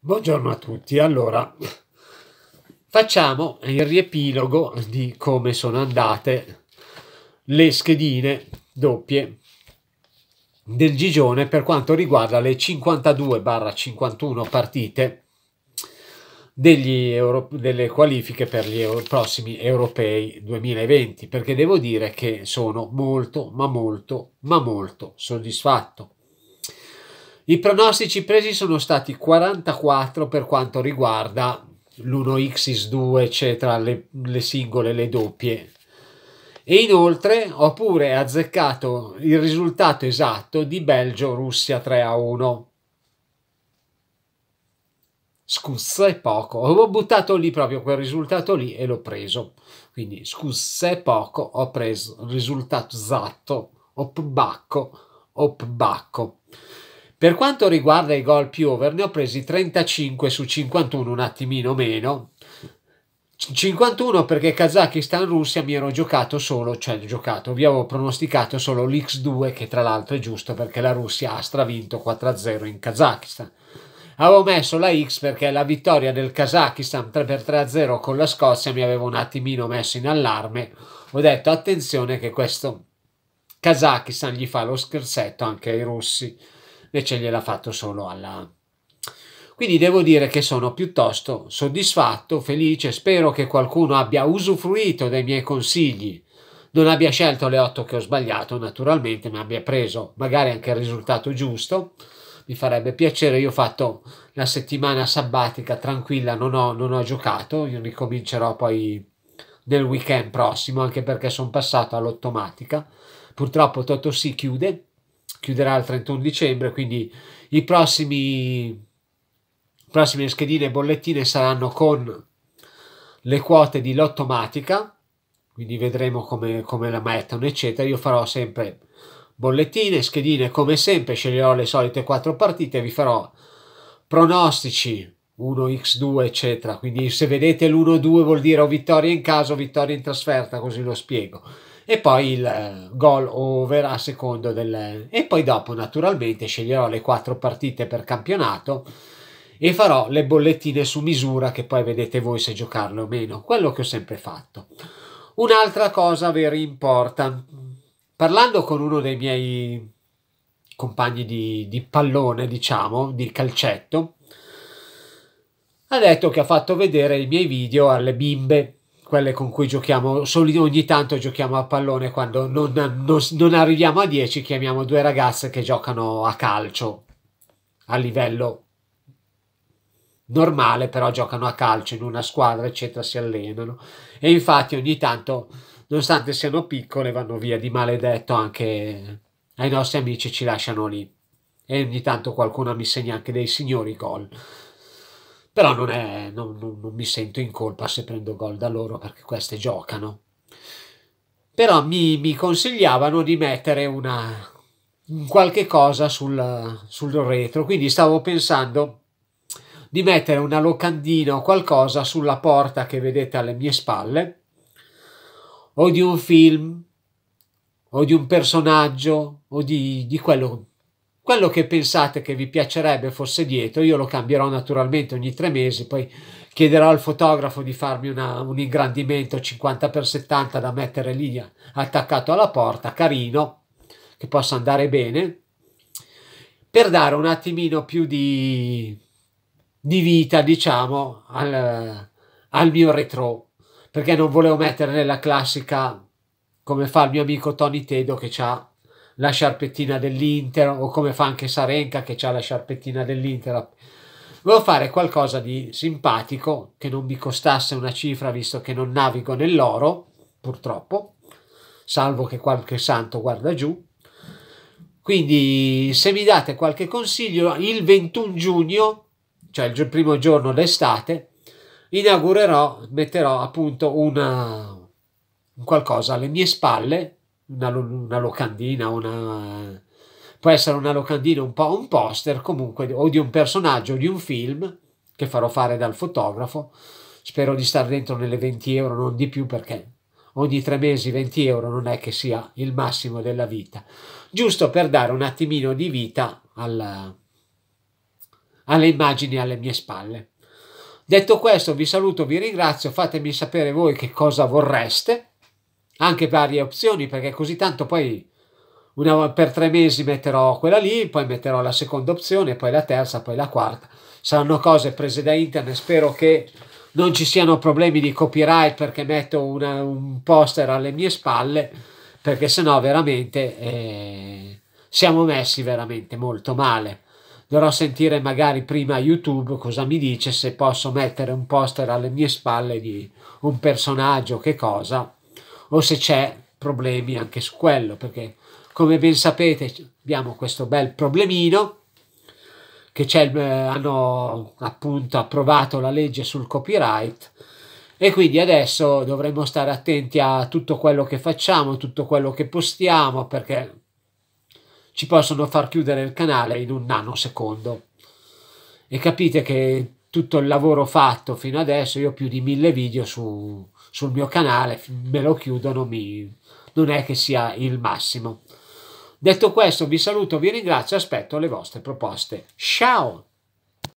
Buongiorno a tutti. Allora, facciamo il riepilogo di come sono andate le schedine doppie del Gigione per quanto riguarda le 52-51 partite Euro, delle qualifiche per gli euro, prossimi europei 2020 perché devo dire che sono molto ma molto ma molto soddisfatto i pronostici presi sono stati 44 per quanto riguarda l'1xis2, eccetera, le, le singole, le doppie. E inoltre ho pure azzeccato il risultato esatto di Belgio-Russia 3 a 1. Scusse poco, ho buttato lì proprio quel risultato lì e l'ho preso. Quindi scusse poco, ho preso il risultato esatto, op bacco, op bacco. Per quanto riguarda i gol più over, ne ho presi 35 su 51, un attimino meno. 51 perché Kazakistan-Russia mi ero giocato solo, cioè giocato, vi avevo pronosticato solo l'X2 che tra l'altro è giusto perché la Russia ha stravinto 4-0 in Kazakistan. Avevo messo la X perché la vittoria del Kazakistan 3x3-0 con la Scozia mi aveva un attimino messo in allarme. Ho detto attenzione che questo Kazakistan gli fa lo scherzetto anche ai russi invece gliel'ha fatto solo alla... Quindi devo dire che sono piuttosto soddisfatto, felice, spero che qualcuno abbia usufruito dei miei consigli, non abbia scelto le 8 che ho sbagliato naturalmente, ma abbia preso magari anche il risultato giusto. Mi farebbe piacere, io ho fatto la settimana sabbatica tranquilla, non ho, non ho giocato, io ricomincerò poi nel weekend prossimo, anche perché sono passato all'automatica. Purtroppo Totò si chiude, chiuderà il 31 dicembre, quindi i prossimi prossime schedine e bollettine saranno con le quote di Lottomatica, quindi vedremo come, come la mettono, eccetera. Io farò sempre bollettine, schedine, come sempre sceglierò le solite quattro partite, vi farò pronostici 1x2, eccetera. Quindi se vedete l'1-2 vuol dire o vittoria in casa o vittoria in trasferta, così lo spiego e poi il eh, goal over a secondo del... e poi dopo naturalmente sceglierò le quattro partite per campionato e farò le bollettine su misura che poi vedete voi se giocarle o meno, quello che ho sempre fatto. Un'altra cosa very important, parlando con uno dei miei compagni di, di pallone, diciamo, di calcetto, ha detto che ha fatto vedere i miei video alle bimbe quelle con cui giochiamo solo ogni tanto giochiamo a pallone quando non, non, non, arriviamo a 10 chiamiamo due ragazze che giocano a calcio a livello normale però giocano a calcio in una squadra eccetera si allenano e infatti ogni tanto nonostante siano piccole vanno via di maledetto anche ai nostri amici ci lasciano lì e ogni tanto qualcuno mi segna anche dei signori gol però non, è, non, non, non mi sento in colpa se prendo gol da loro perché queste giocano. Però mi, mi consigliavano di mettere una, qualche cosa sul, sul retro, quindi stavo pensando di mettere una locandina o qualcosa sulla porta che vedete alle mie spalle, o di un film, o di un personaggio, o di, di quello quello che pensate che vi piacerebbe fosse dietro, io lo cambierò naturalmente ogni tre mesi, poi chiederò al fotografo di farmi una, un ingrandimento 50x70 da mettere lì attaccato alla porta, carino, che possa andare bene, per dare un attimino più di, di vita, diciamo, al, al mio retro, perché non volevo mettere nella classica come fa il mio amico Tony Tedo che ha la sciarpettina dell'Inter o come fa anche Sarenka che ha la sciarpettina dell'Inter. Volevo fare qualcosa di simpatico che non mi costasse una cifra visto che non navigo nell'oro, purtroppo, salvo che qualche santo guarda giù. Quindi se mi date qualche consiglio, il 21 giugno, cioè il primo giorno d'estate, inaugurerò, metterò appunto una, qualcosa alle mie spalle una, una locandina, una... può essere una locandina, un po' un poster comunque o di un personaggio o di un film che farò fare dal fotografo. Spero di stare dentro nelle 20 euro, non di più perché ogni tre mesi 20 euro non è che sia il massimo della vita, giusto per dare un attimino di vita alla, alle immagini alle mie spalle. Detto questo, vi saluto, vi ringrazio, fatemi sapere voi che cosa vorreste anche varie opzioni perché così tanto poi una, per tre mesi metterò quella lì, poi metterò la seconda opzione, poi la terza, poi la quarta. Saranno cose prese da internet, spero che non ci siano problemi di copyright perché metto una, un poster alle mie spalle, perché sennò veramente eh, siamo messi veramente molto male. Dovrò sentire magari prima YouTube cosa mi dice se posso mettere un poster alle mie spalle di un personaggio, che cosa o se c'è problemi anche su quello, perché come ben sapete abbiamo questo bel problemino che c'è, eh, hanno appunto approvato la legge sul copyright e quindi adesso dovremmo stare attenti a tutto quello che facciamo, tutto quello che postiamo, perché ci possono far chiudere il canale in un nanosecondo. E capite che tutto il lavoro fatto fino adesso, io ho più di mille video su, sul mio canale, me lo chiudono, mi, non è che sia il massimo. Detto questo, vi saluto, vi ringrazio, aspetto le vostre proposte. Ciao!